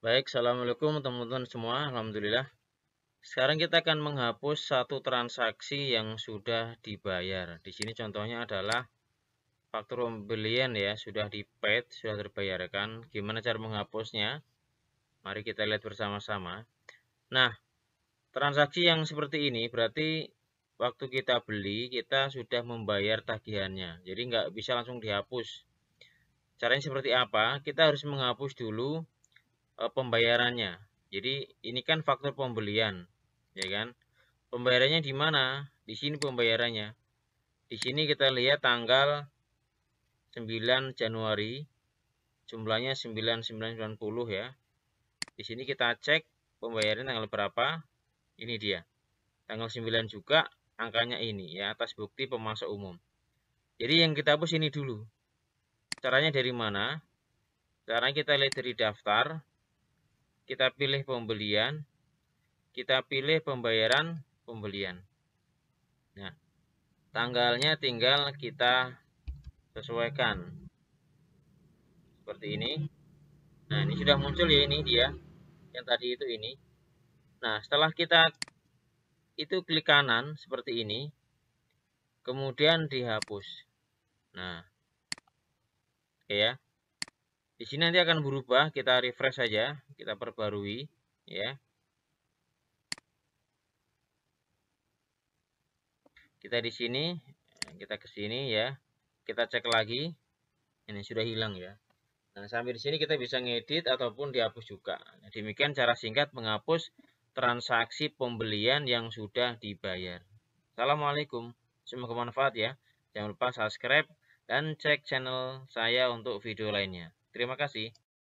Baik, Assalamualaikum teman-teman semua, Alhamdulillah. Sekarang kita akan menghapus satu transaksi yang sudah dibayar. Di sini contohnya adalah faktur pembelian ya, sudah di dipaid, sudah terbayarkan. Gimana cara menghapusnya? Mari kita lihat bersama-sama. Nah, transaksi yang seperti ini berarti waktu kita beli, kita sudah membayar tagihannya. Jadi nggak bisa langsung dihapus. Caranya seperti apa? Kita harus menghapus dulu e, pembayarannya. Jadi ini kan faktor pembelian, ya kan? Pembayarannya di mana? Di sini pembayarannya. Di sini kita lihat tanggal 9 Januari. Jumlahnya 9990 ya. Di sini kita cek pembayaran tanggal berapa. Ini dia. Tanggal 9 juga angkanya ini ya atas bukti pemasok umum. Jadi yang kita hapus ini dulu. Caranya dari mana? Sekarang kita lihat dari daftar. Kita pilih pembelian. Kita pilih pembayaran pembelian. Nah, tanggalnya tinggal kita sesuaikan. Seperti ini. Nah, ini sudah muncul ya ini dia. Yang tadi itu ini. Nah, setelah kita itu klik kanan seperti ini. Kemudian dihapus. Nah, Oke ya. Di sini nanti akan berubah, kita refresh saja, kita perbarui ya. Kita di sini, kita ke sini ya. Kita cek lagi. Ini sudah hilang ya. Nah, sambil di sini kita bisa ngedit ataupun dihapus juga. Nah, demikian cara singkat menghapus transaksi pembelian yang sudah dibayar. Assalamualaikum. Semoga bermanfaat ya. Jangan lupa subscribe dan cek channel saya untuk video lainnya. Terima kasih.